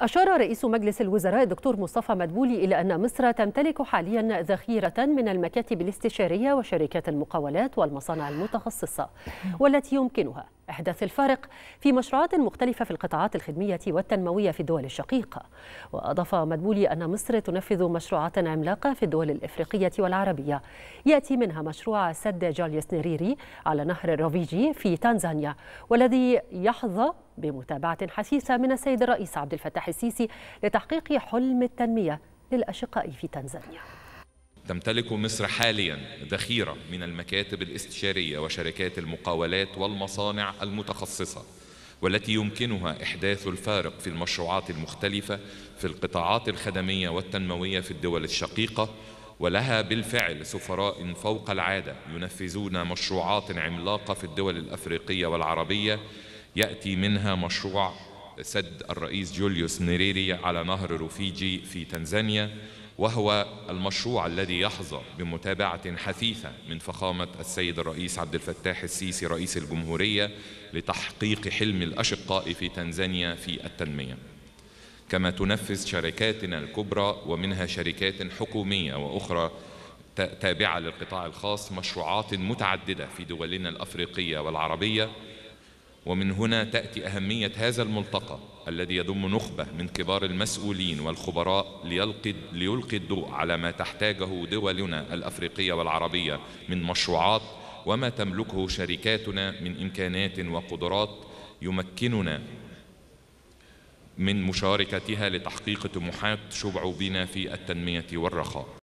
أشار رئيس مجلس الوزراء الدكتور مصطفى مدبولي إلى أن مصر تمتلك حاليا ذخيرة من المكاتب الاستشارية وشركات المقاولات والمصانع المتخصصة والتي يمكنها إحداث الفارق في مشروعات مختلفة في القطاعات الخدمية والتنموية في الدول الشقيقة وأضاف مدبولي أن مصر تنفذ مشروعات عملاقة في الدول الإفريقية والعربية يأتي منها مشروع سد جاليس نيريري على نهر الروفيجي في تنزانيا والذي يحظى بمتابعة حثيثة من السيد الرئيس عبد الفتاح السيسي لتحقيق حلم التنمية للأشقاء في تنزانيا تمتلك مصر حاليا ذخيرة من المكاتب الاستشارية وشركات المقاولات والمصانع المتخصصة والتي يمكنها إحداث الفارق في المشروعات المختلفة في القطاعات الخدمية والتنموية في الدول الشقيقة ولها بالفعل سفراء فوق العادة ينفذون مشروعات عملاقة في الدول الأفريقية والعربية يأتي منها مشروع سد الرئيس جوليوس نيريري على نهر روفيجي في تنزانيا وهو المشروع الذي يحظى بمتابعة حثيثة من فخامة السيد الرئيس عبد الفتاح السيسي رئيس الجمهورية لتحقيق حلم الأشقاء في تنزانيا في التنمية كما تنفذ شركاتنا الكبرى ومنها شركات حكومية وأخرى تابعة للقطاع الخاص مشروعات متعددة في دولنا الأفريقية والعربية ومن هنا تأتي أهمية هذا الملتقى الذي يضم نخبة من كبار المسؤولين والخبراء ليلقي, ليلقي الضوء على ما تحتاجه دولنا الأفريقية والعربية من مشروعات وما تملكه شركاتنا من إمكانات وقدرات يمكننا من مشاركتها لتحقيق طموحات شبع بنا في التنمية والرخاء